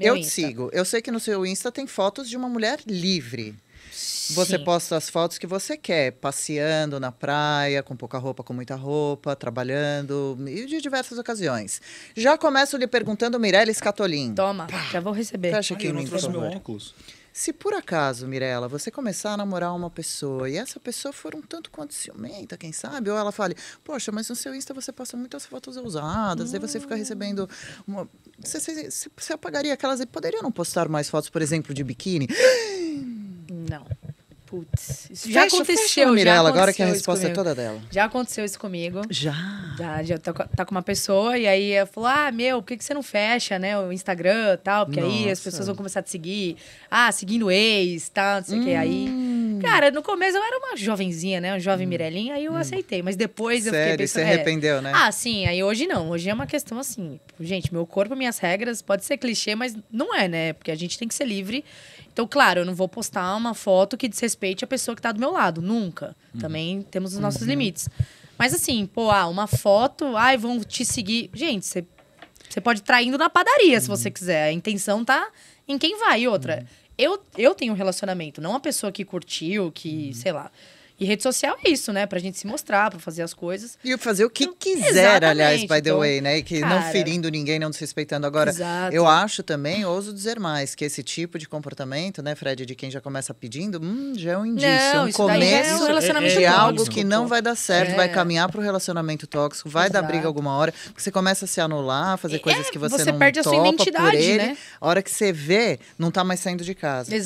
eu te sigo. Eu sei que no seu Insta tem fotos de uma mulher livre. Você Sim. posta as fotos que você quer, passeando na praia, com pouca roupa, com muita roupa, trabalhando, e de diversas ocasiões. Já começo lhe perguntando, Mirella Catolim. Toma, Pá. já vou receber. Fecha aqui, Ai, eu não trouxe meu óculos. Se por acaso, Mirella, você começar a namorar uma pessoa e essa pessoa for um tanto quanto ciumenta, quem sabe, ou ela fale, poxa, mas no seu Insta você posta muitas fotos ousadas, hum. aí você fica hum. recebendo. Uma... Você, você, você apagaria aquelas e poderia não postar mais fotos, por exemplo, de biquíni? Não. Putz, isso já fecha, aconteceu, fecha, já agora que a resposta é toda dela. Já aconteceu isso comigo. Já? Já, já tá com uma pessoa e aí eu falo, ah, meu, por que, que você não fecha, né, o Instagram e tal? Porque Nossa. aí as pessoas vão começar a te seguir. Ah, seguindo ex, tal, tá, não sei o hum. que. Aí Cara, no começo eu era uma jovenzinha, né? Uma jovem hum. Mirelinha, aí eu hum. aceitei. Mas depois Sério? eu fiquei Sério, você é. arrependeu, é... né? Ah, sim. Aí hoje não. Hoje é uma questão assim... Tipo, gente, meu corpo, minhas regras, pode ser clichê, mas não é, né? Porque a gente tem que ser livre. Então, claro, eu não vou postar uma foto que desrespeite a pessoa que tá do meu lado. Nunca. Hum. Também temos os nossos uhum. limites. Mas assim, pô, ah, uma foto... Ai, vão te seguir... Gente, você você pode indo na padaria, uhum. se você uhum. quiser. A intenção tá em quem vai. E outra, uhum. eu, eu tenho um relacionamento, não a pessoa que curtiu, que, uhum. sei lá. E rede social é isso, né? Pra gente se mostrar, pra fazer as coisas. E fazer o que então, quiser, aliás, by the então, way, né? E que cara, não ferindo ninguém, não desrespeitando. Agora, exato. eu acho também, ouso dizer mais, que esse tipo de comportamento, né, Fred, de quem já começa pedindo, hum, já é um indício, não, é é um começo é um de é, algo que não vai dar certo, é. vai caminhar pro relacionamento tóxico, vai exato. dar briga alguma hora, porque você começa a se anular, fazer é, coisas que você, você não perde a sua identidade, ele. Né? A hora que você vê, não tá mais saindo de casa. Exato.